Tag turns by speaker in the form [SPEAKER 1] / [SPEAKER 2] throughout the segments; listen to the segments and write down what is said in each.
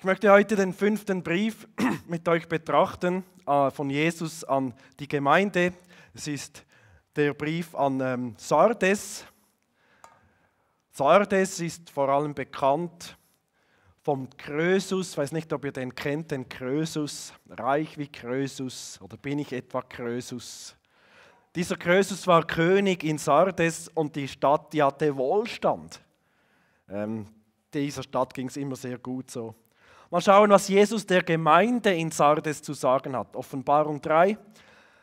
[SPEAKER 1] Ich möchte heute den fünften Brief mit euch betrachten äh, von Jesus an die Gemeinde. Es ist der Brief an ähm, Sardes. Sardes ist vor allem bekannt vom Krösus. Ich weiß nicht, ob ihr den kennt, den Krösus. Reich wie Krösus oder bin ich etwa Krösus? Dieser Krösus war König in Sardes und die Stadt, die hatte Wohlstand. Ähm, dieser Stadt ging es immer sehr gut so. Mal schauen, was Jesus der Gemeinde in Sardes zu sagen hat. Offenbarung 3,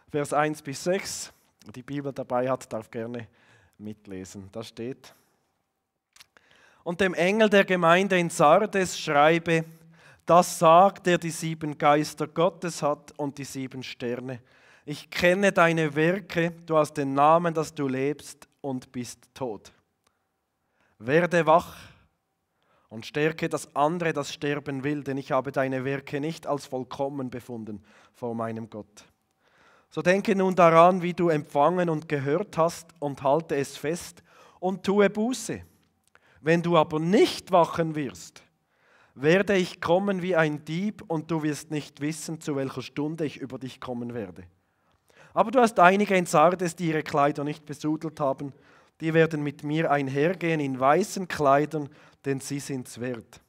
[SPEAKER 1] Vers 1 bis 6. Die Bibel dabei hat, darf gerne mitlesen. Da steht, und dem Engel der Gemeinde in Sardes schreibe, das sagt, der die sieben Geister Gottes hat und die sieben Sterne. Ich kenne deine Werke, du hast den Namen, dass du lebst und bist tot. Werde wach und stärke das andere, das sterben will, denn ich habe deine Werke nicht als vollkommen befunden vor meinem Gott. So denke nun daran, wie du empfangen und gehört hast, und halte es fest und tue Buße. Wenn du aber nicht wachen wirst, werde ich kommen wie ein Dieb, und du wirst nicht wissen, zu welcher Stunde ich über dich kommen werde. Aber du hast einige in Sardes, die ihre Kleider nicht besudelt haben, die werden mit mir einhergehen in weißen Kleidern, denn sie sind's wert.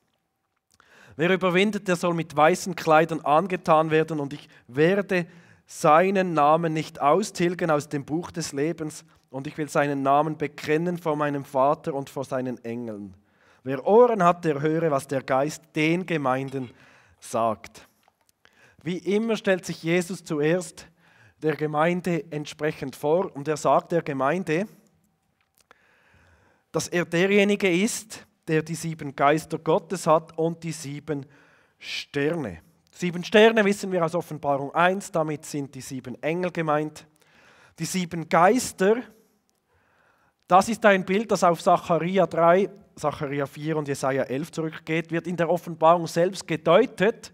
[SPEAKER 1] Wer überwindet, der soll mit weißen Kleidern angetan werden und ich werde seinen Namen nicht austilgen aus dem Buch des Lebens und ich will seinen Namen bekennen vor meinem Vater und vor seinen Engeln. Wer Ohren hat, der höre, was der Geist den Gemeinden sagt. Wie immer stellt sich Jesus zuerst der Gemeinde entsprechend vor und er sagt der Gemeinde, dass er derjenige ist, der die sieben Geister Gottes hat und die sieben Sterne. Sieben Sterne wissen wir aus Offenbarung 1, damit sind die sieben Engel gemeint. Die sieben Geister, das ist ein Bild, das auf Zachariah 3, Zacharia 4 und Jesaja 11 zurückgeht, wird in der Offenbarung selbst gedeutet.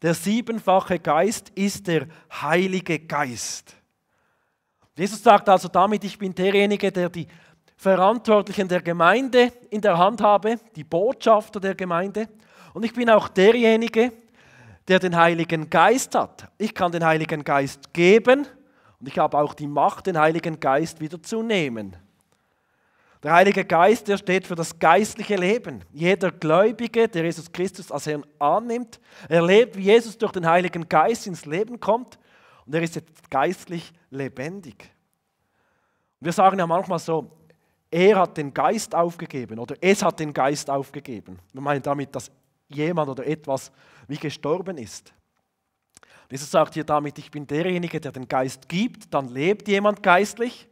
[SPEAKER 1] Der siebenfache Geist ist der Heilige Geist. Jesus sagt also damit, ich bin derjenige, der die Verantwortlichen der Gemeinde in der Hand habe, die Botschafter der Gemeinde. Und ich bin auch derjenige, der den Heiligen Geist hat. Ich kann den Heiligen Geist geben und ich habe auch die Macht, den Heiligen Geist wieder zu nehmen. Der Heilige Geist, der steht für das geistliche Leben. Jeder Gläubige, der Jesus Christus als Herrn annimmt, erlebt, wie Jesus durch den Heiligen Geist ins Leben kommt und er ist jetzt geistlich lebendig. Wir sagen ja manchmal so, er hat den Geist aufgegeben oder es hat den Geist aufgegeben. Wir meinen damit, dass jemand oder etwas wie gestorben ist. Jesus sagt hier damit, ich bin derjenige, der den Geist gibt, dann lebt jemand geistlich.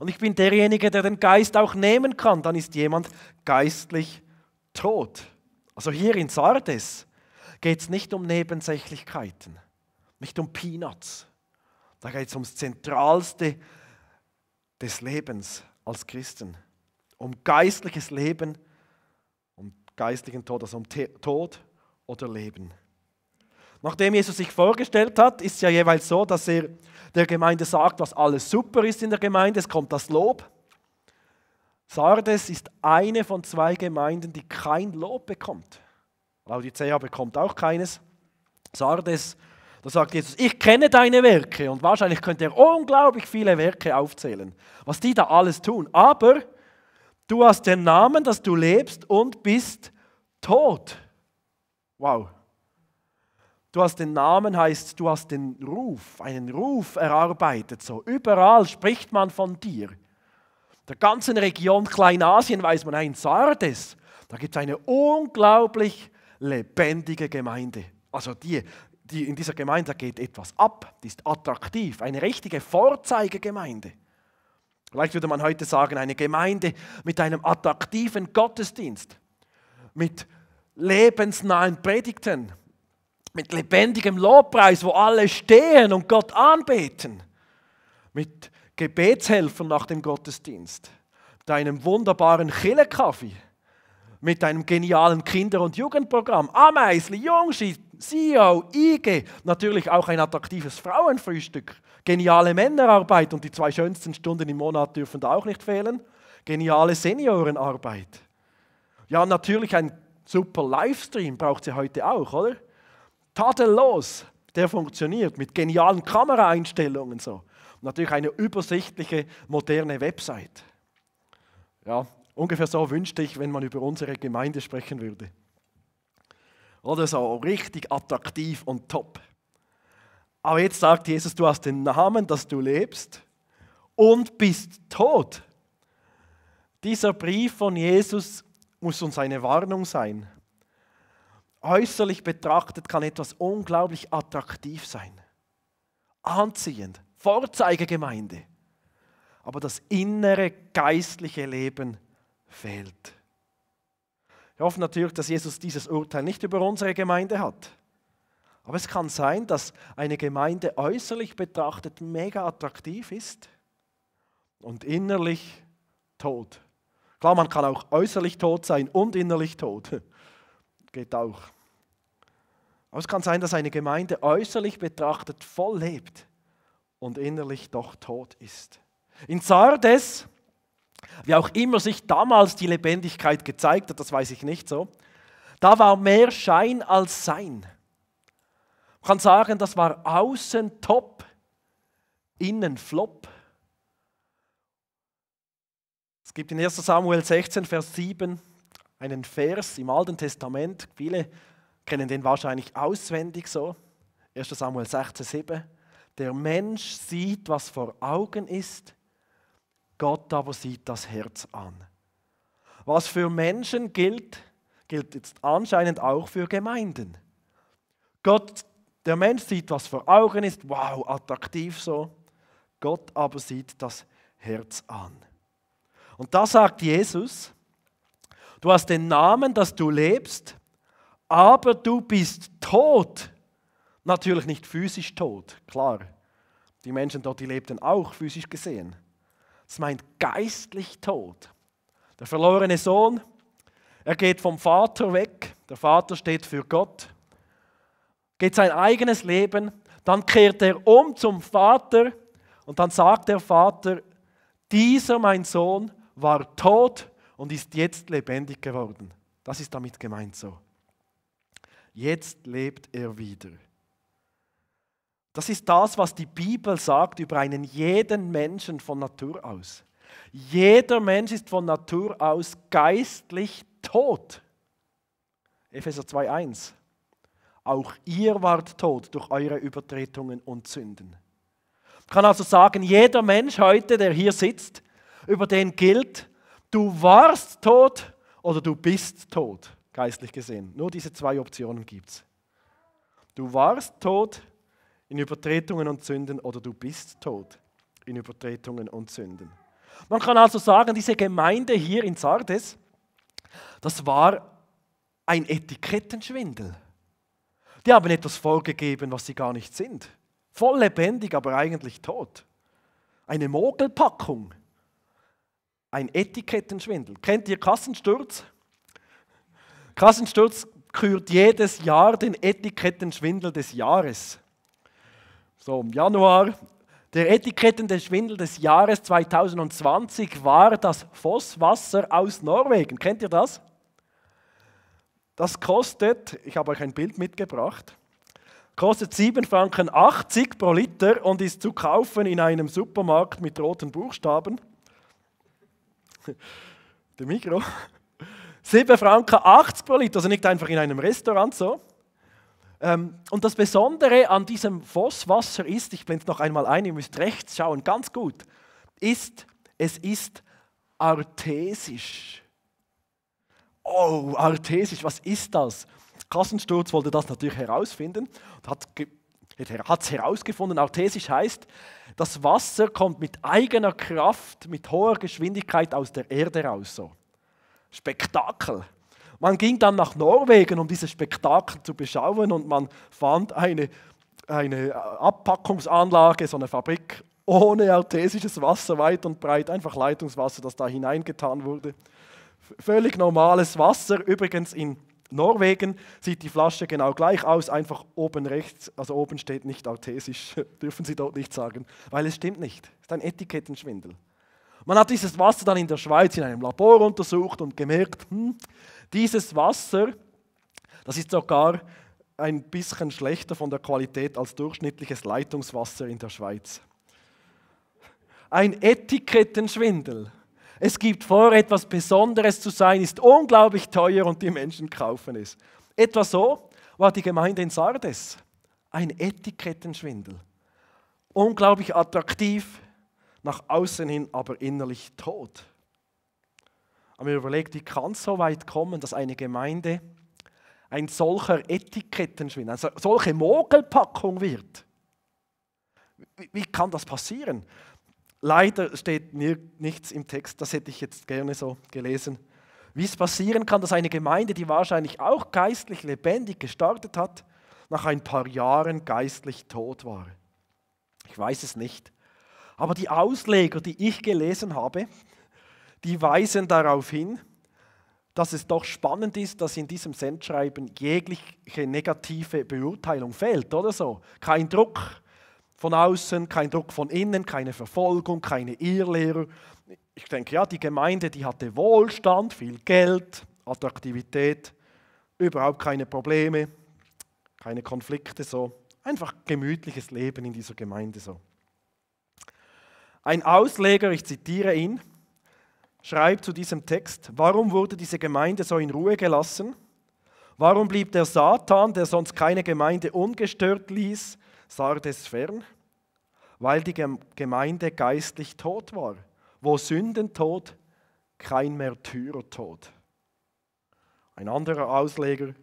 [SPEAKER 1] Und ich bin derjenige, der den Geist auch nehmen kann, dann ist jemand geistlich tot. Also hier in Sardes geht es nicht um Nebensächlichkeiten, nicht um Peanuts. Da geht es ums Zentralste des Lebens, als Christen, um geistliches Leben, um geistlichen Tod, also um Tod oder Leben. Nachdem Jesus sich vorgestellt hat, ist es ja jeweils so, dass er der Gemeinde sagt, was alles super ist in der Gemeinde. Es kommt das Lob. Sardes ist eine von zwei Gemeinden, die kein Lob bekommt. Laodicea bekommt auch keines. Sardes bekommt da sagt Jesus, ich kenne deine Werke und wahrscheinlich könnte er unglaublich viele Werke aufzählen, was die da alles tun. Aber du hast den Namen, dass du lebst und bist tot. Wow. Du hast den Namen, heißt, du hast den Ruf, einen Ruf erarbeitet. So überall spricht man von dir. Der ganzen Region Kleinasien weiß man, ein Sardes, da gibt es eine unglaublich lebendige Gemeinde. Also die, die, in dieser Gemeinde geht etwas ab, die ist attraktiv, eine richtige Vorzeigegemeinde. Vielleicht würde man heute sagen, eine Gemeinde mit einem attraktiven Gottesdienst, mit lebensnahen Predigten, mit lebendigem Lobpreis, wo alle stehen und Gott anbeten, mit Gebetshelfern nach dem Gottesdienst, mit einem wunderbaren kaffee mit einem genialen Kinder- und Jugendprogramm. Ameisli, Jungschi, CEO, IG, natürlich auch ein attraktives Frauenfrühstück, geniale Männerarbeit und die zwei schönsten Stunden im Monat dürfen da auch nicht fehlen, geniale Seniorenarbeit. Ja, natürlich ein super Livestream braucht sie heute auch, oder? Tadellos, der funktioniert mit genialen Kameraeinstellungen so. Natürlich eine übersichtliche, moderne Website. Ja, Ungefähr so wünschte ich, wenn man über unsere Gemeinde sprechen würde. Oder so richtig attraktiv und top. Aber jetzt sagt Jesus, du hast den Namen, dass du lebst und bist tot. Dieser Brief von Jesus muss uns eine Warnung sein. Äußerlich betrachtet kann etwas unglaublich attraktiv sein, anziehend, Vorzeigegemeinde. Aber das innere geistliche Leben ist fehlt. Ich hoffe natürlich, dass Jesus dieses Urteil nicht über unsere Gemeinde hat. Aber es kann sein, dass eine Gemeinde äußerlich betrachtet mega attraktiv ist und innerlich tot. Klar, man kann auch äußerlich tot sein und innerlich tot. Geht auch. Aber es kann sein, dass eine Gemeinde äußerlich betrachtet voll lebt und innerlich doch tot ist. In Sardes wie auch immer sich damals die Lebendigkeit gezeigt hat, das weiß ich nicht so. Da war mehr Schein als Sein. Man kann sagen, das war außen top, innen flop. Es gibt in 1 Samuel 16, Vers 7 einen Vers im Alten Testament. Viele kennen den wahrscheinlich auswendig so. 1 Samuel 16, 7. Der Mensch sieht, was vor Augen ist Gott aber sieht das Herz an. Was für Menschen gilt, gilt jetzt anscheinend auch für Gemeinden. Gott, der Mensch sieht, was vor Augen ist, wow, attraktiv so. Gott aber sieht das Herz an. Und da sagt Jesus, du hast den Namen, dass du lebst, aber du bist tot. Natürlich nicht physisch tot, klar. Die Menschen dort, die lebten auch physisch gesehen. Das meint geistlich tot. Der verlorene Sohn, er geht vom Vater weg. Der Vater steht für Gott. Geht sein eigenes Leben. Dann kehrt er um zum Vater. Und dann sagt der Vater, dieser mein Sohn war tot und ist jetzt lebendig geworden. Das ist damit gemeint so. Jetzt lebt er wieder. Das ist das, was die Bibel sagt über einen jeden Menschen von Natur aus. Jeder Mensch ist von Natur aus geistlich tot. Epheser 2.1. Auch ihr wart tot durch eure Übertretungen und Sünden. Ich kann also sagen, jeder Mensch heute, der hier sitzt, über den gilt, du warst tot oder du bist tot, geistlich gesehen. Nur diese zwei Optionen gibt es. Du warst tot in Übertretungen und Sünden oder du bist tot in Übertretungen und Sünden. Man kann also sagen, diese Gemeinde hier in Sardes, das war ein Etikettenschwindel. Die haben etwas vorgegeben, was sie gar nicht sind. Voll lebendig, aber eigentlich tot. Eine Mogelpackung. Ein Etikettenschwindel. Kennt ihr Kassensturz? Kassensturz kürt jedes Jahr den Etikettenschwindel des Jahres. So, im Januar. Der etikettende Schwindel des Jahres 2020 war das Fosswasser aus Norwegen. Kennt ihr das? Das kostet, ich habe euch ein Bild mitgebracht, kostet 7 Franken 80 pro Liter und ist zu kaufen in einem Supermarkt mit roten Buchstaben. Der Mikro. 7 Franken 80 pro Liter, also nicht einfach in einem Restaurant so. Ähm, und das Besondere an diesem Fosswasser ist, ich blende noch einmal ein, ihr müsst rechts schauen, ganz gut, ist, es ist artesisch. Oh, artesisch, was ist das? Kassensturz wollte das natürlich herausfinden und hat hat es herausgefunden. Artesisch heißt, das Wasser kommt mit eigener Kraft, mit hoher Geschwindigkeit aus der Erde raus. So. Spektakel. Man ging dann nach Norwegen, um dieses Spektakel zu beschauen und man fand eine, eine Abpackungsanlage, so eine Fabrik ohne altesisches Wasser weit und breit, einfach Leitungswasser, das da hineingetan wurde. Völlig normales Wasser, übrigens in Norwegen sieht die Flasche genau gleich aus, einfach oben rechts, also oben steht nicht artesisch, dürfen Sie dort nicht sagen, weil es stimmt nicht. Es ist ein Etikettenschwindel. Man hat dieses Wasser dann in der Schweiz in einem Labor untersucht und gemerkt, hm, dieses Wasser, das ist sogar ein bisschen schlechter von der Qualität als durchschnittliches Leitungswasser in der Schweiz. Ein Etikettenschwindel. Es gibt vor, etwas Besonderes zu sein, ist unglaublich teuer und die Menschen kaufen es. Etwa so war die Gemeinde in Sardes. Ein Etikettenschwindel. Unglaublich attraktiv, nach außen hin aber innerlich tot. Und mir überlegt, wie kann es so weit kommen, dass eine Gemeinde ein solcher Etikettenschwindel, eine solche Mogelpackung wird? Wie, wie kann das passieren? Leider steht nichts im Text, das hätte ich jetzt gerne so gelesen. Wie es passieren kann, dass eine Gemeinde, die wahrscheinlich auch geistlich lebendig gestartet hat, nach ein paar Jahren geistlich tot war. Ich weiß es nicht. Aber die Ausleger, die ich gelesen habe, die weisen darauf hin, dass es doch spannend ist, dass in diesem Sendschreiben jegliche negative Beurteilung fehlt, oder so. Kein Druck von außen, kein Druck von innen, keine Verfolgung, keine Irrlehrer. Ich denke, ja, die Gemeinde, die hatte Wohlstand, viel Geld, Attraktivität, überhaupt keine Probleme, keine Konflikte, so. Einfach gemütliches Leben in dieser Gemeinde, so. Ein Ausleger, ich zitiere ihn, schreibt zu diesem Text, warum wurde diese Gemeinde so in Ruhe gelassen? Warum blieb der Satan, der sonst keine Gemeinde ungestört ließ, Sardes fern? Weil die Gemeinde geistlich tot war. Wo Sündentod, kein Märtyrertod. Ein anderer Ausleger.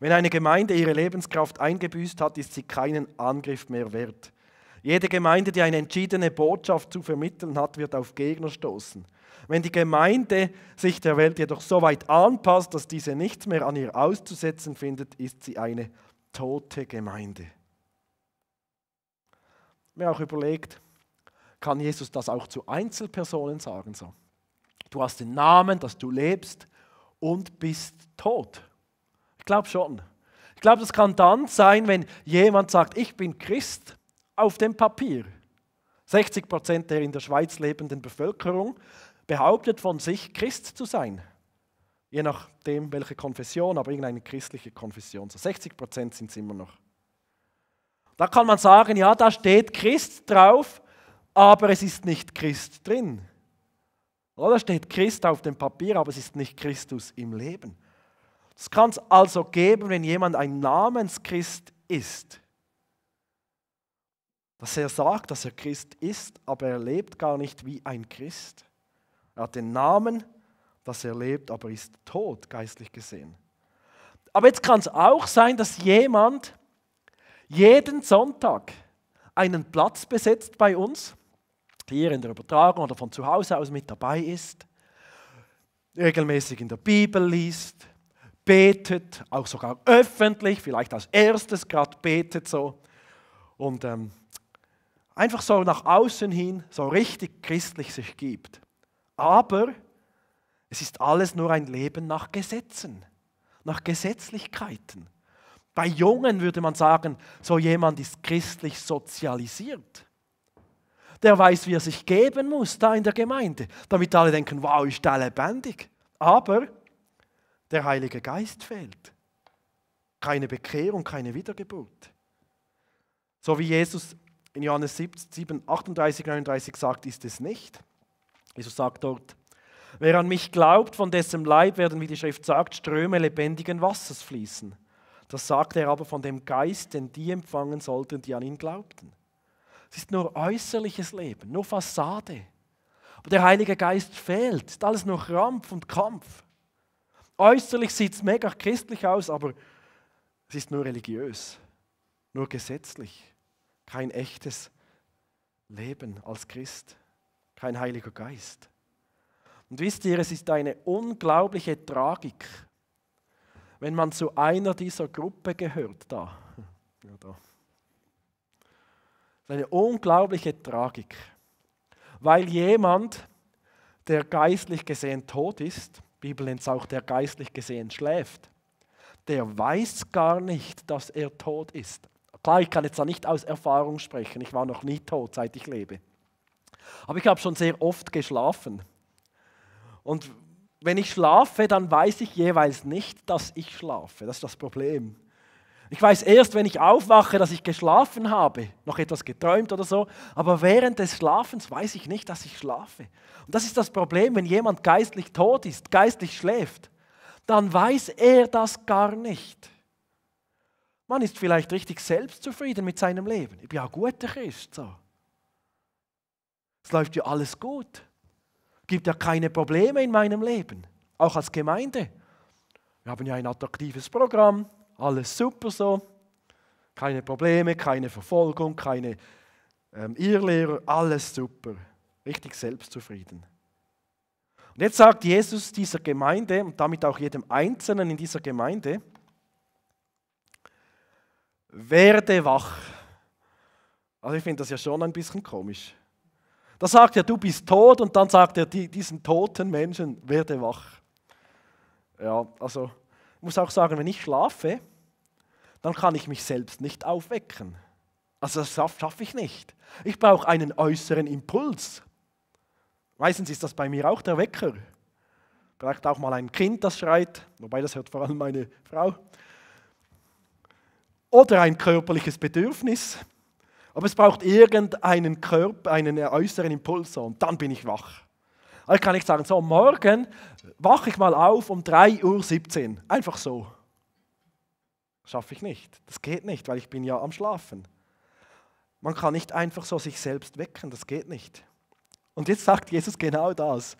[SPEAKER 1] Wenn eine Gemeinde ihre Lebenskraft eingebüßt hat, ist sie keinen Angriff mehr wert. Jede Gemeinde, die eine entschiedene Botschaft zu vermitteln hat, wird auf Gegner stoßen. Wenn die Gemeinde sich der Welt jedoch so weit anpasst, dass diese nichts mehr an ihr auszusetzen findet, ist sie eine tote Gemeinde. Mir auch überlegt, kann Jesus das auch zu Einzelpersonen sagen so? Du hast den Namen, dass du lebst und bist tot. Ich glaube schon. Ich glaube, das kann dann sein, wenn jemand sagt, ich bin Christ auf dem Papier. 60 Prozent der in der Schweiz lebenden Bevölkerung behauptet von sich, Christ zu sein. Je nachdem, welche Konfession, aber irgendeine christliche Konfession. So 60 Prozent sind es immer noch. Da kann man sagen, ja, da steht Christ drauf, aber es ist nicht Christ drin. Oder steht Christ auf dem Papier, aber es ist nicht Christus im Leben. Es kann es also geben, wenn jemand ein Namenschrist ist, dass er sagt, dass er Christ ist, aber er lebt gar nicht wie ein Christ. Er hat den Namen, dass er lebt, aber ist tot, geistlich gesehen. Aber jetzt kann es auch sein, dass jemand jeden Sonntag einen Platz besetzt bei uns, hier in der Übertragung oder von zu Hause aus mit dabei ist, regelmäßig in der Bibel liest, betet, auch sogar öffentlich, vielleicht als erstes gerade betet so und ähm, einfach so nach außen hin so richtig christlich sich gibt. Aber es ist alles nur ein Leben nach Gesetzen, nach Gesetzlichkeiten. Bei Jungen würde man sagen, so jemand ist christlich sozialisiert. Der weiß, wie er sich geben muss da in der Gemeinde, damit alle denken, wow, ist der lebendig. Aber der Heilige Geist fehlt. Keine Bekehrung, keine Wiedergeburt. So wie Jesus in Johannes 7, 38, 39 sagt, ist es nicht. Jesus sagt dort, wer an mich glaubt, von dessen Leib werden, wie die Schrift sagt, Ströme lebendigen Wassers fließen. Das sagt er aber von dem Geist, den die empfangen sollten, die an ihn glaubten. Es ist nur äußerliches Leben, nur Fassade. Aber der Heilige Geist fehlt, ist alles nur Rampf und Kampf. Äußerlich sieht es mega christlich aus, aber es ist nur religiös, nur gesetzlich, kein echtes Leben als Christ kein Heiliger Geist. Und wisst ihr, es ist eine unglaubliche Tragik, wenn man zu einer dieser Gruppe gehört. Da. Ja, da. eine unglaubliche Tragik, weil jemand, der geistlich gesehen tot ist, Bibel nennt es auch, der geistlich gesehen schläft, der weiß gar nicht, dass er tot ist. Klar, ich kann jetzt da nicht aus Erfahrung sprechen, ich war noch nie tot, seit ich lebe. Aber ich habe schon sehr oft geschlafen. Und wenn ich schlafe, dann weiß ich jeweils nicht, dass ich schlafe. Das ist das Problem. Ich weiß erst, wenn ich aufwache, dass ich geschlafen habe, noch etwas geträumt oder so, aber während des Schlafens weiß ich nicht, dass ich schlafe. Und das ist das Problem, wenn jemand geistlich tot ist, geistlich schläft, dann weiß er das gar nicht. Man ist vielleicht richtig selbstzufrieden mit seinem Leben. Ich bin ja ein guter Christ. So. Es läuft ja alles gut. Es Gibt ja keine Probleme in meinem Leben, auch als Gemeinde. Wir haben ja ein attraktives Programm, alles super so. Keine Probleme, keine Verfolgung, keine ähm, Irrlehrer, alles super. Richtig selbstzufrieden. Und jetzt sagt Jesus dieser Gemeinde und damit auch jedem Einzelnen in dieser Gemeinde, werde wach. Also ich finde das ja schon ein bisschen komisch. Da sagt er, du bist tot und dann sagt er, diesen toten Menschen werde wach. Ja, also ich muss auch sagen, wenn ich schlafe, dann kann ich mich selbst nicht aufwecken. Also das schaffe ich nicht. Ich brauche einen äußeren Impuls. Meistens ist das bei mir auch der Wecker. Vielleicht auch mal ein Kind, das schreit, wobei das hört vor allem meine Frau. Oder ein körperliches Bedürfnis, aber es braucht irgendeinen Körper, einen äußeren Impuls und dann bin ich wach. Also kann ich sagen, so, morgen wache ich mal auf um 3.17 Uhr. Einfach so. Schaffe ich nicht. Das geht nicht, weil ich bin ja am Schlafen. Man kann nicht einfach so sich selbst wecken, das geht nicht. Und jetzt sagt Jesus genau das.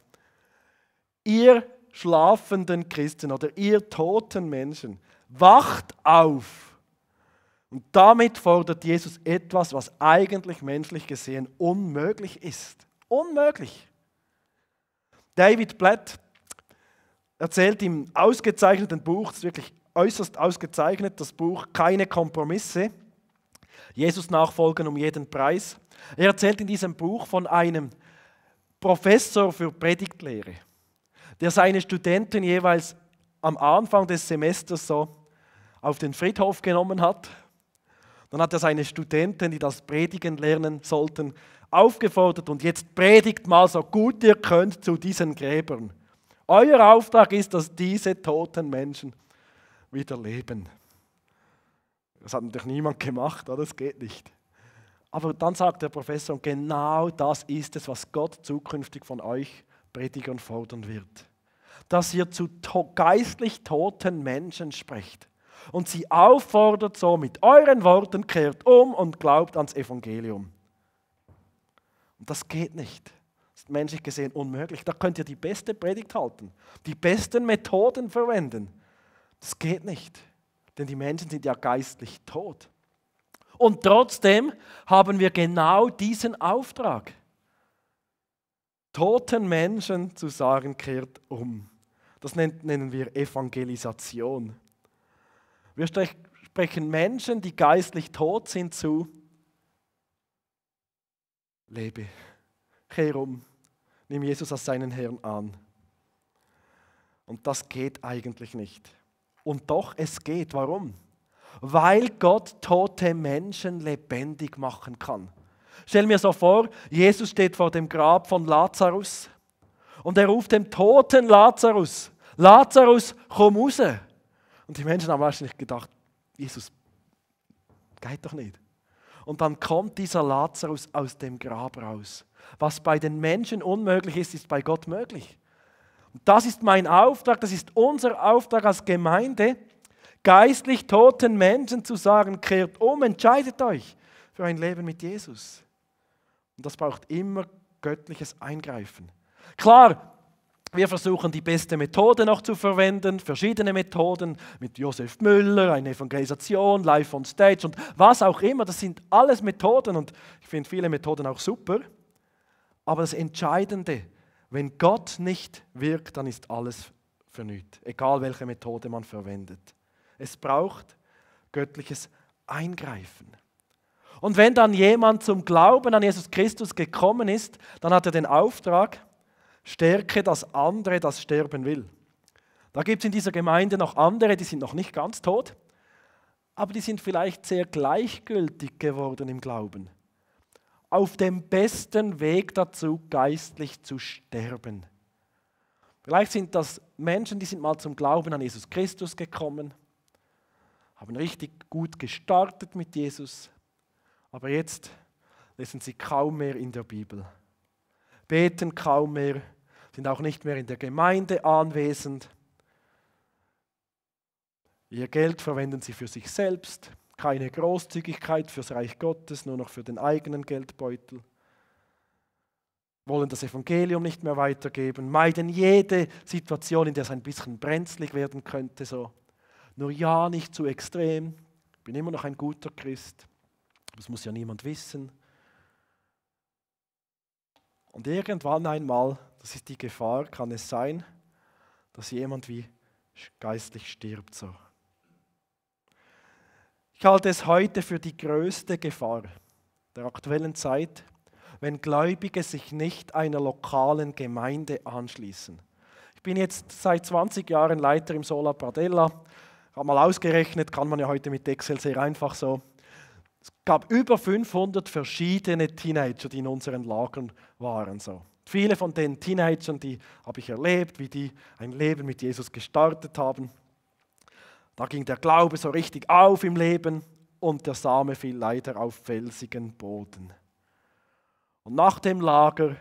[SPEAKER 1] Ihr schlafenden Christen oder ihr toten Menschen, wacht auf und damit fordert Jesus etwas, was eigentlich menschlich gesehen unmöglich ist. Unmöglich. David Platt erzählt im ausgezeichneten Buch, das ist wirklich äußerst ausgezeichnet, das Buch Keine Kompromisse, Jesus nachfolgen um jeden Preis. Er erzählt in diesem Buch von einem Professor für Predigtlehre, der seine Studenten jeweils am Anfang des Semesters so auf den Friedhof genommen hat dann hat er seine Studenten, die das Predigen lernen sollten, aufgefordert und jetzt predigt mal so gut ihr könnt zu diesen Gräbern. Euer Auftrag ist, dass diese toten Menschen wieder leben. Das hat natürlich niemand gemacht, oder? das geht nicht. Aber dann sagt der Professor, genau das ist es, was Gott zukünftig von euch Predigern fordern wird. Dass ihr zu to geistlich toten Menschen sprecht und sie auffordert so mit euren Worten, kehrt um und glaubt ans Evangelium. Und das geht nicht. Das ist menschlich gesehen unmöglich. Da könnt ihr die beste Predigt halten, die besten Methoden verwenden. Das geht nicht. Denn die Menschen sind ja geistlich tot. Und trotzdem haben wir genau diesen Auftrag. Toten Menschen zu sagen, kehrt um. Das nennen wir Evangelisation. Wir sprechen Menschen, die geistlich tot sind, zu. Lebe, kehr um, nimm Jesus als seinen Herrn an. Und das geht eigentlich nicht. Und doch, es geht. Warum? Weil Gott tote Menschen lebendig machen kann. Stell mir so vor, Jesus steht vor dem Grab von Lazarus und er ruft dem toten Lazarus, Lazarus, komm raus. Und die Menschen haben wahrscheinlich gedacht, Jesus, geht doch nicht. Und dann kommt dieser Lazarus aus dem Grab raus. Was bei den Menschen unmöglich ist, ist bei Gott möglich. Und das ist mein Auftrag, das ist unser Auftrag als Gemeinde, geistlich toten Menschen zu sagen, kehrt um, entscheidet euch für ein Leben mit Jesus. Und das braucht immer göttliches Eingreifen. Klar, wir versuchen die beste Methode noch zu verwenden, verschiedene Methoden mit Josef Müller, eine Evangelisation, live on stage und was auch immer. Das sind alles Methoden und ich finde viele Methoden auch super. Aber das Entscheidende, wenn Gott nicht wirkt, dann ist alles für egal welche Methode man verwendet. Es braucht göttliches Eingreifen. Und wenn dann jemand zum Glauben an Jesus Christus gekommen ist, dann hat er den Auftrag, Stärke das andere, das sterben will. Da gibt es in dieser Gemeinde noch andere, die sind noch nicht ganz tot, aber die sind vielleicht sehr gleichgültig geworden im Glauben. Auf dem besten Weg dazu, geistlich zu sterben. Vielleicht sind das Menschen, die sind mal zum Glauben an Jesus Christus gekommen, haben richtig gut gestartet mit Jesus, aber jetzt lesen sie kaum mehr in der Bibel beten kaum mehr, sind auch nicht mehr in der Gemeinde anwesend. Ihr Geld verwenden sie für sich selbst, keine Großzügigkeit fürs Reich Gottes, nur noch für den eigenen Geldbeutel. Wollen das Evangelium nicht mehr weitergeben, meiden jede Situation, in der es ein bisschen brenzlig werden könnte, so. Nur ja, nicht zu extrem. Ich bin immer noch ein guter Christ. Das muss ja niemand wissen. Und irgendwann einmal, das ist die Gefahr, kann es sein, dass jemand wie geistlich stirbt so. Ich halte es heute für die größte Gefahr der aktuellen Zeit, wenn Gläubige sich nicht einer lokalen Gemeinde anschließen. Ich bin jetzt seit 20 Jahren Leiter im Sola Pradella. Habe mal ausgerechnet, kann man ja heute mit Excel sehr einfach so gab über 500 verschiedene Teenager, die in unseren Lagern waren. So. Viele von den Teenagern, die habe ich erlebt, wie die ein Leben mit Jesus gestartet haben. Da ging der Glaube so richtig auf im Leben und der Same fiel leider auf felsigen Boden. Und nach dem Lager,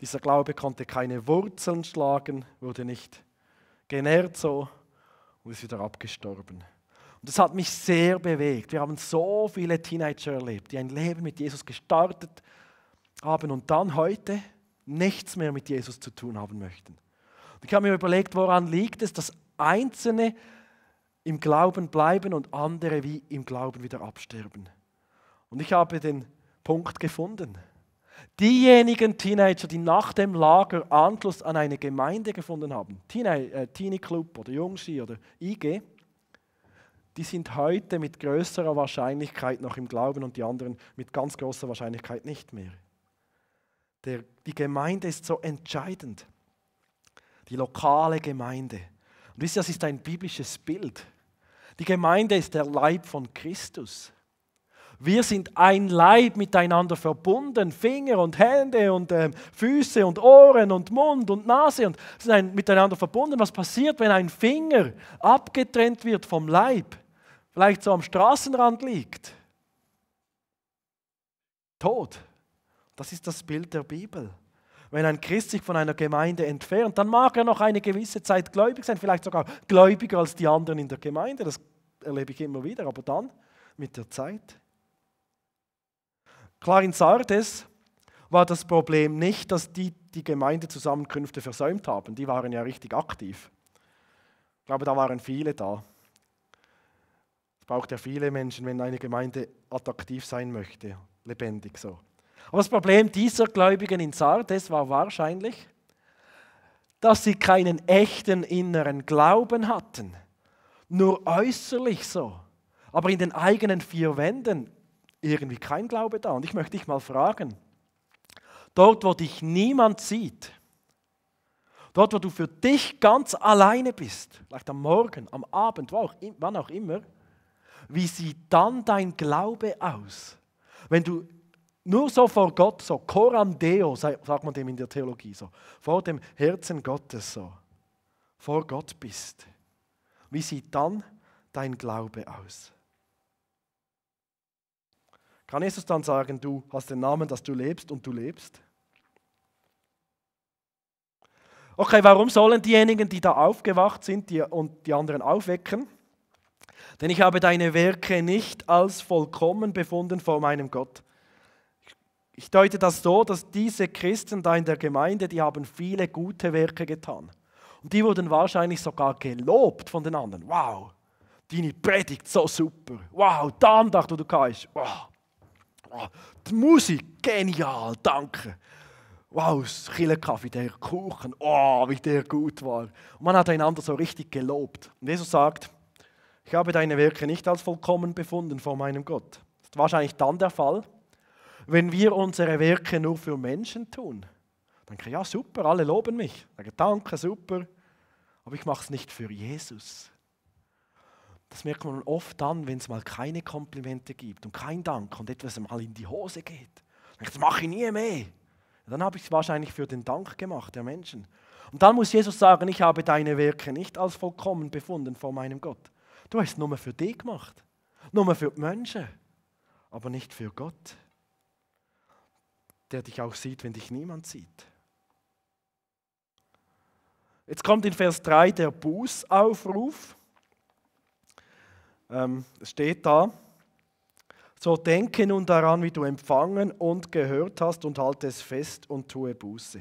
[SPEAKER 1] dieser Glaube konnte keine Wurzeln schlagen, wurde nicht genährt so und ist wieder abgestorben. Und das hat mich sehr bewegt. Wir haben so viele Teenager erlebt, die ein Leben mit Jesus gestartet haben und dann heute nichts mehr mit Jesus zu tun haben möchten. Und ich habe mir überlegt, woran liegt es, dass Einzelne im Glauben bleiben und andere wie im Glauben wieder absterben. Und ich habe den Punkt gefunden. Diejenigen Teenager, die nach dem Lager Anschluss an eine Gemeinde gefunden haben, äh, Teenie-Club oder Jungschi oder IG, die sind heute mit größerer Wahrscheinlichkeit noch im Glauben und die anderen mit ganz großer Wahrscheinlichkeit nicht mehr. Der, die Gemeinde ist so entscheidend. Die lokale Gemeinde. Und wisst ihr, das ist ein biblisches Bild. Die Gemeinde ist der Leib von Christus. Wir sind ein Leib miteinander verbunden, Finger und Hände und äh, Füße und Ohren und Mund und Nase und sind ein, miteinander verbunden. Was passiert, wenn ein Finger abgetrennt wird vom Leib, vielleicht so am Straßenrand liegt? Tod. Das ist das Bild der Bibel wenn ein Christ sich von einer Gemeinde entfernt, dann mag er noch eine gewisse Zeit gläubig sein, vielleicht sogar gläubiger als die anderen in der Gemeinde. Das erlebe ich immer wieder, aber dann mit der Zeit Klar, in Sardes war das Problem nicht, dass die die Gemeindezusammenkünfte versäumt haben. Die waren ja richtig aktiv. Ich glaube, da waren viele da. Es braucht ja viele Menschen, wenn eine Gemeinde attraktiv sein möchte, lebendig so. Aber das Problem dieser Gläubigen in Sardes war wahrscheinlich, dass sie keinen echten inneren Glauben hatten. Nur äußerlich so. Aber in den eigenen vier Wänden irgendwie kein Glaube da. Und ich möchte dich mal fragen, dort, wo dich niemand sieht, dort, wo du für dich ganz alleine bist, vielleicht am Morgen, am Abend, auch, wann auch immer, wie sieht dann dein Glaube aus? Wenn du nur so vor Gott, so coram deo, sagt man dem in der Theologie, so, vor dem Herzen Gottes, so, vor Gott bist, wie sieht dann dein Glaube aus? Kann Jesus dann sagen, du hast den Namen, dass du lebst und du lebst? Okay, warum sollen diejenigen, die da aufgewacht sind die, und die anderen aufwecken? Denn ich habe deine Werke nicht als vollkommen befunden vor meinem Gott. Ich deute das so, dass diese Christen da in der Gemeinde, die haben viele gute Werke getan. Und die wurden wahrscheinlich sogar gelobt von den anderen. Wow, deine Predigt so super. Wow, Darmdacht, wo du kannst. Wow. Oh, die Musik, genial, danke. Wow, das Kaffee, der Kuchen, oh, wie der gut war. Und man hat einander so richtig gelobt. Und Jesus sagt, ich habe deine Werke nicht als vollkommen befunden vor meinem Gott. Das ist wahrscheinlich dann der Fall, wenn wir unsere Werke nur für Menschen tun. Dann denke ich, ja super, alle loben mich. Ich sage, danke, super. Aber ich mache es nicht für Jesus. Das merkt man oft dann, wenn es mal keine Komplimente gibt und kein Dank und etwas mal in die Hose geht. Das mache ich nie mehr. Dann habe ich es wahrscheinlich für den Dank gemacht der Menschen. Und dann muss Jesus sagen, ich habe deine Werke nicht als vollkommen befunden vor meinem Gott. Du hast es nur für dich gemacht, nur für die Menschen, aber nicht für Gott, der dich auch sieht, wenn dich niemand sieht. Jetzt kommt in Vers 3 der Bußaufruf. Ähm, es steht da, so denke nun daran, wie du empfangen und gehört hast und halte es fest und tue Buße.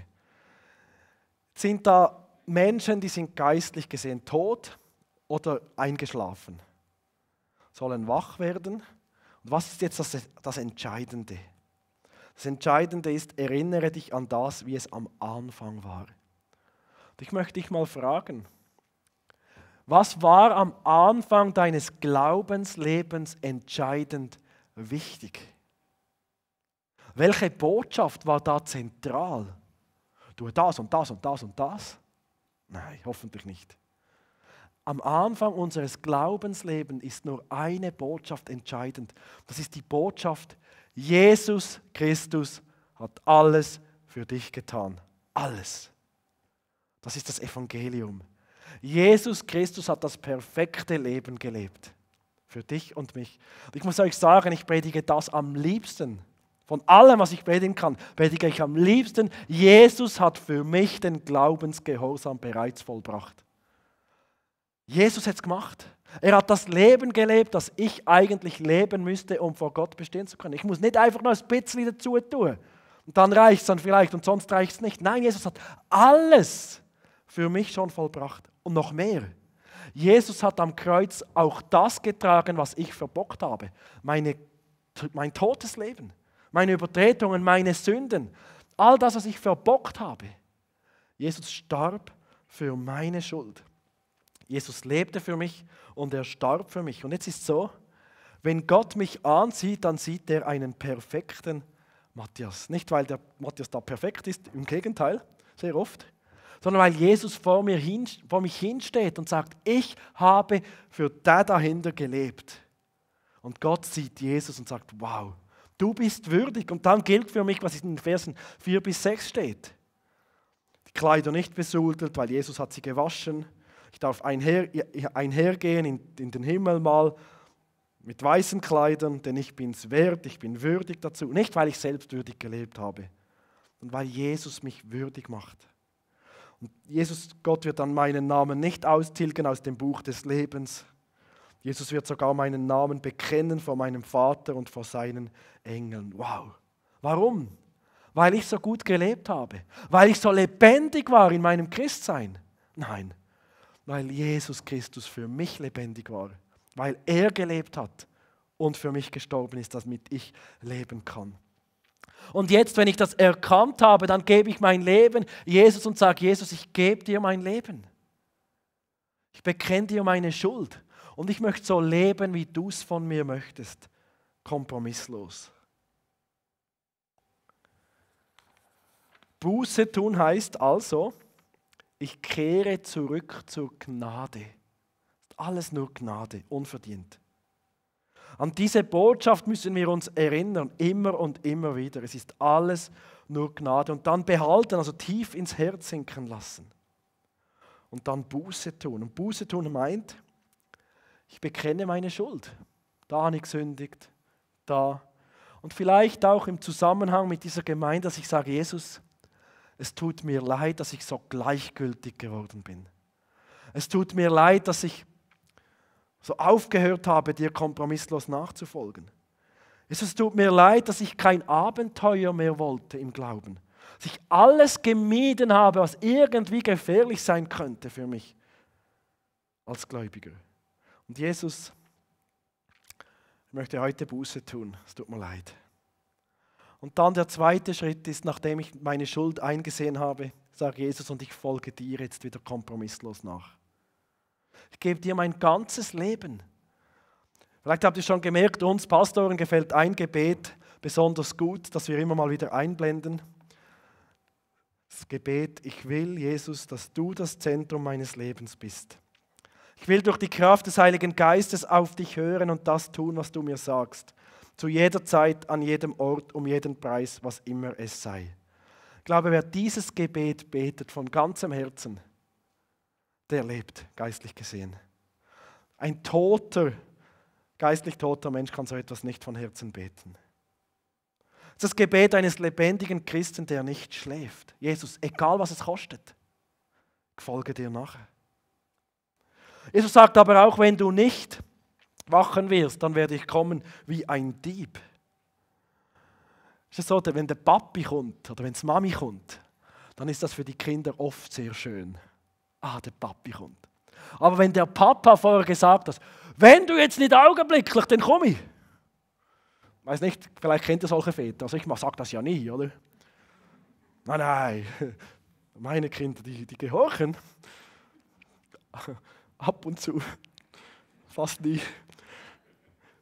[SPEAKER 1] Sind da Menschen, die sind geistlich gesehen tot oder eingeschlafen? Sollen wach werden? Und was ist jetzt das, das Entscheidende? Das Entscheidende ist, erinnere dich an das, wie es am Anfang war. Und ich möchte dich mal fragen, was war am Anfang deines Glaubenslebens entscheidend wichtig? Welche Botschaft war da zentral? Tue das und das und das und das? Nein, hoffentlich nicht. Am Anfang unseres Glaubenslebens ist nur eine Botschaft entscheidend. Das ist die Botschaft, Jesus Christus hat alles für dich getan. Alles. Das ist das Evangelium. Jesus Christus hat das perfekte Leben gelebt. Für dich und mich. Und ich muss euch sagen, ich predige das am liebsten. Von allem, was ich predigen kann, predige ich am liebsten, Jesus hat für mich den Glaubensgehorsam bereits vollbracht. Jesus hat es gemacht. Er hat das Leben gelebt, das ich eigentlich leben müsste, um vor Gott bestehen zu können. Ich muss nicht einfach nur ein bisschen dazu tun. Und dann reicht es dann vielleicht und sonst reicht es nicht. Nein, Jesus hat alles für mich schon vollbracht und noch mehr. Jesus hat am Kreuz auch das getragen, was ich verbockt habe. Meine, mein totes Leben, meine Übertretungen, meine Sünden, all das, was ich verbockt habe. Jesus starb für meine Schuld. Jesus lebte für mich und er starb für mich. Und jetzt ist so, wenn Gott mich ansieht, dann sieht er einen perfekten Matthias. Nicht, weil der Matthias da perfekt ist, im Gegenteil, sehr oft, sondern weil Jesus vor, mir hin, vor mich hinsteht und sagt, ich habe für da dahinter gelebt. Und Gott sieht Jesus und sagt, wow, du bist würdig. Und dann gilt für mich, was in den Versen 4 bis 6 steht. Die Kleider nicht besudelt, weil Jesus hat sie gewaschen. Ich darf einher, einhergehen in, in den Himmel mal mit weißen Kleidern, denn ich bin es wert, ich bin würdig dazu. Nicht, weil ich selbst würdig gelebt habe, sondern weil Jesus mich würdig macht. Und Jesus, Gott wird dann meinen Namen nicht austilgen aus dem Buch des Lebens. Jesus wird sogar meinen Namen bekennen vor meinem Vater und vor seinen Engeln. Wow. Warum? Weil ich so gut gelebt habe, weil ich so lebendig war in meinem Christsein. Nein, weil Jesus Christus für mich lebendig war, weil er gelebt hat und für mich gestorben ist, damit ich leben kann. Und jetzt, wenn ich das erkannt habe, dann gebe ich mein Leben Jesus und sage, Jesus, ich gebe dir mein Leben. Ich bekenne dir meine Schuld. Und ich möchte so leben, wie du es von mir möchtest. Kompromisslos. Buße tun heißt also, ich kehre zurück zur Gnade. Alles nur Gnade, unverdient. An diese Botschaft müssen wir uns erinnern, immer und immer wieder. Es ist alles nur Gnade. Und dann behalten, also tief ins Herz sinken lassen. Und dann Buße tun. Und Buße tun meint, ich bekenne meine Schuld. Da habe ich gesündigt, da. Und vielleicht auch im Zusammenhang mit dieser Gemeinde, dass ich sage, Jesus, es tut mir leid, dass ich so gleichgültig geworden bin. Es tut mir leid, dass ich so aufgehört habe, dir kompromisslos nachzufolgen. Jesus, es tut mir leid, dass ich kein Abenteuer mehr wollte im Glauben. Dass ich alles gemieden habe, was irgendwie gefährlich sein könnte für mich als Gläubiger. Und Jesus, ich möchte heute Buße tun. Es tut mir leid. Und dann der zweite Schritt ist, nachdem ich meine Schuld eingesehen habe, sage Jesus, und ich folge dir jetzt wieder kompromisslos nach. Ich gebe dir mein ganzes Leben. Vielleicht habt ihr schon gemerkt, uns Pastoren gefällt ein Gebet besonders gut, das wir immer mal wieder einblenden. Das Gebet, ich will, Jesus, dass du das Zentrum meines Lebens bist. Ich will durch die Kraft des Heiligen Geistes auf dich hören und das tun, was du mir sagst. Zu jeder Zeit, an jedem Ort, um jeden Preis, was immer es sei. Ich glaube, wer dieses Gebet betet von ganzem Herzen, der lebt, geistlich gesehen. Ein toter, geistlich toter Mensch kann so etwas nicht von Herzen beten. Das Gebet eines lebendigen Christen, der nicht schläft. Jesus, egal was es kostet, folge dir nachher. Jesus sagt aber auch, wenn du nicht wachen wirst, dann werde ich kommen wie ein Dieb. Ist es so, wenn der Papi kommt oder wenn es Mami kommt, dann ist das für die Kinder oft sehr schön ah, der Papi kommt. Aber wenn der Papa vorher gesagt hat, wenn du jetzt nicht augenblicklich, dann komme ich. Weiß nicht, vielleicht kennt ihr solche Väter. Also ich sage das ja nie, oder? Nein, nein. Meine Kinder, die, die gehorchen. Ab und zu. Fast nie.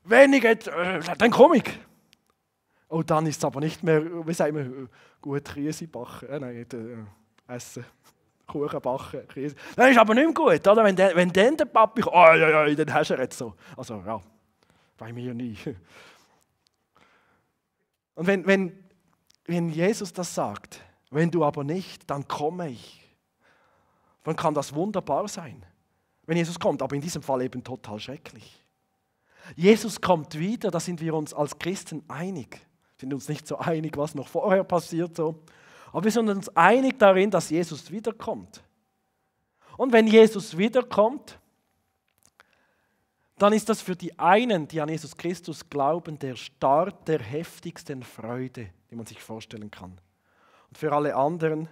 [SPEAKER 1] Wenn ich jetzt, äh, dann komme ich. Oh, dann ist es aber nicht mehr, wie sagen wir, äh, gut Riesibach. Äh, nein, äh, Essen. Kuchen backen, Käse. Das ist aber nicht mehr gut, oder? Wenn, der, wenn dann der Papi kommt, oh, ja, ja, dann hast du jetzt so. Also, ja, bei mir nie. Und wenn, wenn, wenn Jesus das sagt, wenn du aber nicht, dann komme ich, dann kann das wunderbar sein, wenn Jesus kommt, aber in diesem Fall eben total schrecklich. Jesus kommt wieder, da sind wir uns als Christen einig, sind uns nicht so einig, was noch vorher passiert so. Aber wir sind uns einig darin, dass Jesus wiederkommt. Und wenn Jesus wiederkommt, dann ist das für die einen, die an Jesus Christus glauben, der Start der heftigsten Freude, die man sich vorstellen kann. Und für alle anderen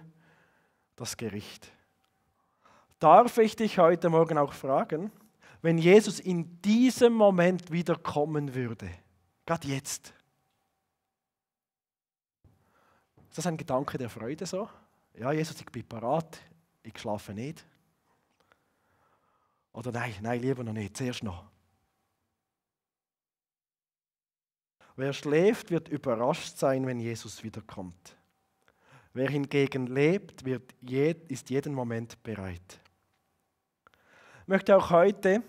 [SPEAKER 1] das Gericht. Darf ich dich heute Morgen auch fragen, wenn Jesus in diesem Moment wiederkommen würde, gerade jetzt, Ist das ein Gedanke der Freude so? Ja, Jesus, ich bin parat, ich schlafe nicht. Oder nein, nein, lieber noch nicht, zuerst noch. Wer schläft, wird überrascht sein, wenn Jesus wiederkommt. Wer hingegen lebt, wird je, ist jeden Moment bereit. Ich möchte auch heute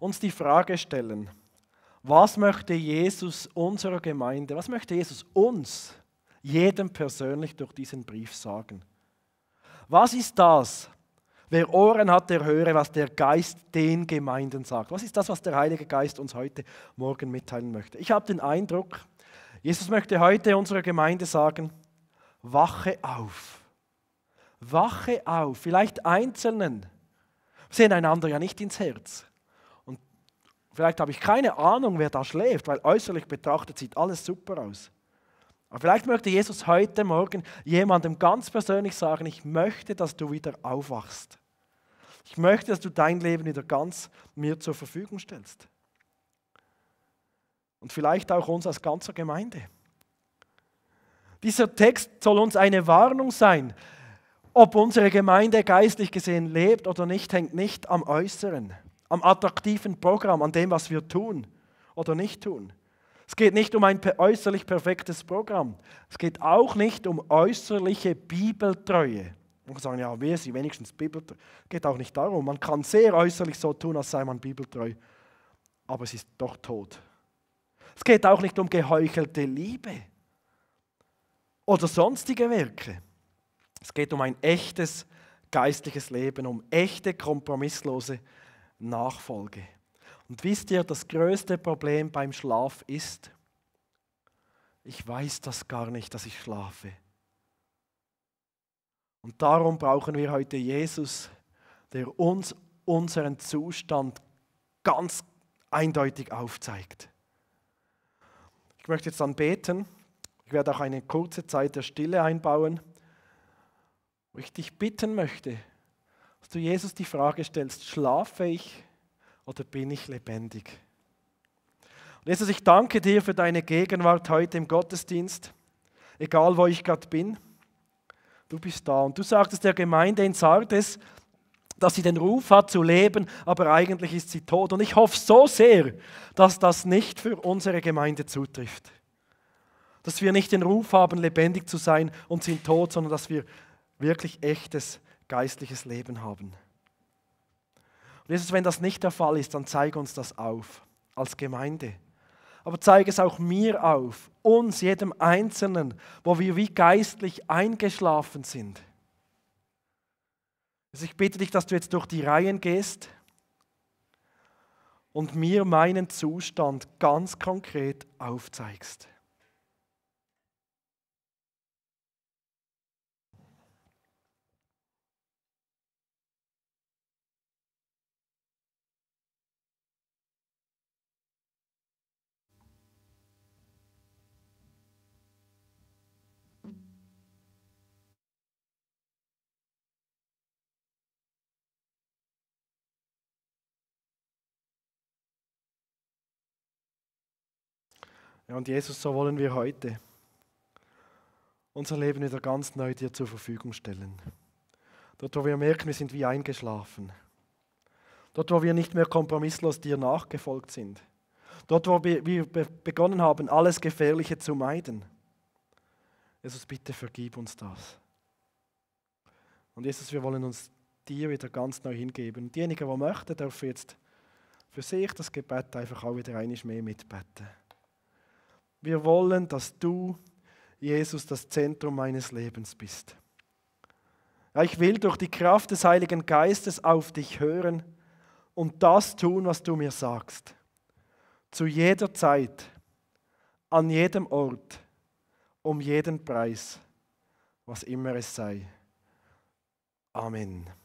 [SPEAKER 1] uns die Frage stellen, was möchte Jesus unserer Gemeinde, was möchte Jesus uns jedem persönlich durch diesen Brief sagen. Was ist das? Wer Ohren hat, der höre, was der Geist den Gemeinden sagt. Was ist das, was der Heilige Geist uns heute Morgen mitteilen möchte? Ich habe den Eindruck, Jesus möchte heute unserer Gemeinde sagen, wache auf. Wache auf, vielleicht Einzelnen. Wir sehen einander ja nicht ins Herz. Und vielleicht habe ich keine Ahnung, wer da schläft, weil äußerlich betrachtet sieht alles super aus. Aber vielleicht möchte Jesus heute Morgen jemandem ganz persönlich sagen, ich möchte, dass du wieder aufwachst. Ich möchte, dass du dein Leben wieder ganz mir zur Verfügung stellst. Und vielleicht auch uns als ganzer Gemeinde. Dieser Text soll uns eine Warnung sein. Ob unsere Gemeinde geistlich gesehen lebt oder nicht, hängt nicht am Äußeren, am attraktiven Programm, an dem, was wir tun oder nicht tun. Es geht nicht um ein äußerlich perfektes Programm. Es geht auch nicht um äußerliche Bibeltreue. Man kann sagen, ja, wir sind wenigstens bibeltreu. Es geht auch nicht darum. Man kann sehr äußerlich so tun, als sei man bibeltreu, aber es ist doch tot. Es geht auch nicht um geheuchelte Liebe oder sonstige Werke. Es geht um ein echtes geistliches Leben, um echte kompromisslose Nachfolge. Und wisst ihr, das größte Problem beim Schlaf ist, ich weiß das gar nicht, dass ich schlafe. Und darum brauchen wir heute Jesus, der uns unseren Zustand ganz eindeutig aufzeigt. Ich möchte jetzt dann beten. Ich werde auch eine kurze Zeit der Stille einbauen, wo ich dich bitten möchte, dass du Jesus die Frage stellst, schlafe ich? oder bin ich lebendig? Und Jesus, ich danke dir für deine Gegenwart heute im Gottesdienst, egal wo ich gerade bin. Du bist da und du sagtest der Gemeinde in Sardes, dass sie den Ruf hat zu leben, aber eigentlich ist sie tot. Und ich hoffe so sehr, dass das nicht für unsere Gemeinde zutrifft. Dass wir nicht den Ruf haben, lebendig zu sein und sind tot, sondern dass wir wirklich echtes geistliches Leben haben. Jesus, wenn das nicht der Fall ist, dann zeig uns das auf als Gemeinde. Aber zeig es auch mir auf, uns, jedem Einzelnen, wo wir wie geistlich eingeschlafen sind. Also ich bitte dich, dass du jetzt durch die Reihen gehst und mir meinen Zustand ganz konkret aufzeigst. Ja, und Jesus, so wollen wir heute unser Leben wieder ganz neu dir zur Verfügung stellen. Dort, wo wir merken, wir sind wie eingeschlafen. Dort, wo wir nicht mehr kompromisslos dir nachgefolgt sind. Dort, wo wir begonnen haben, alles Gefährliche zu meiden. Jesus, bitte vergib uns das. Und Jesus, wir wollen uns dir wieder ganz neu hingeben. Diejenigen, die möchten, dürfen jetzt für sich das Gebet einfach auch wieder einisch mehr mitbeten. Wir wollen, dass du, Jesus, das Zentrum meines Lebens bist. ich will durch die Kraft des Heiligen Geistes auf dich hören und das tun, was du mir sagst. Zu jeder Zeit, an jedem Ort, um jeden Preis, was immer es sei. Amen.